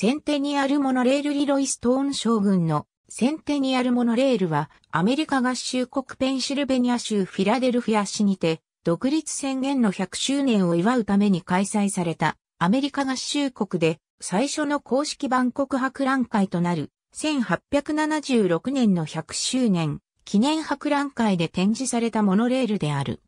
センテニアルモノレールリロイストーン将軍のセンテニアルモノレールはアメリカ合衆国ペンシルベニア州フィラデルフィア市にて独立宣言の100周年を祝うために開催されたアメリカ合衆国で最初の公式万国博覧会となる1876年の100周年記念博覧会で展示されたモノレールである。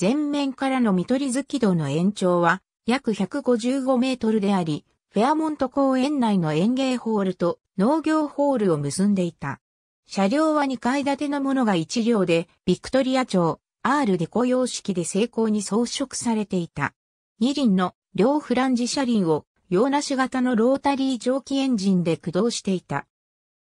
前面からの見取り図軌道の延長は約155メートルであり、フェアモント公園内の園芸ホールと農業ホールを結んでいた。車両は2階建てのものが1両で、ビクトリア町、アールデコ様式で成功に装飾されていた。2輪の両フランジ車輪を洋梨型のロータリー蒸気エンジンで駆動していた。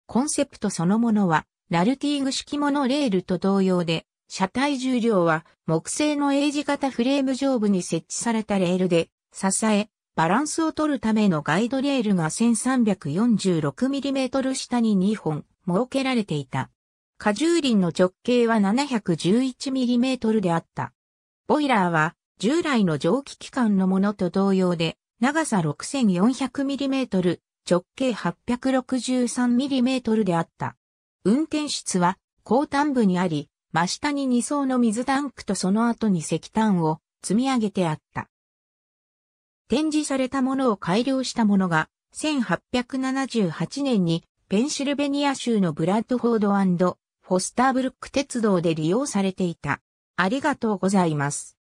コンセプトそのものは、ラルティング式モノレールと同様で、車体重量は木製の A 字型フレーム上部に設置されたレールで支え、バランスを取るためのガイドレールが 1346mm 下に2本設けられていた。荷重輪の直径は 711mm であった。ボイラーは従来の蒸気機関のものと同様で長さ 6400mm、直径 863mm であった。運転室は後端部にあり、真下に2層の水タンクとその後に石炭を積み上げてあった。展示されたものを改良したものが、1878年にペンシルベニア州のブラッドフォードフォスターブルック鉄道で利用されていた。ありがとうございます。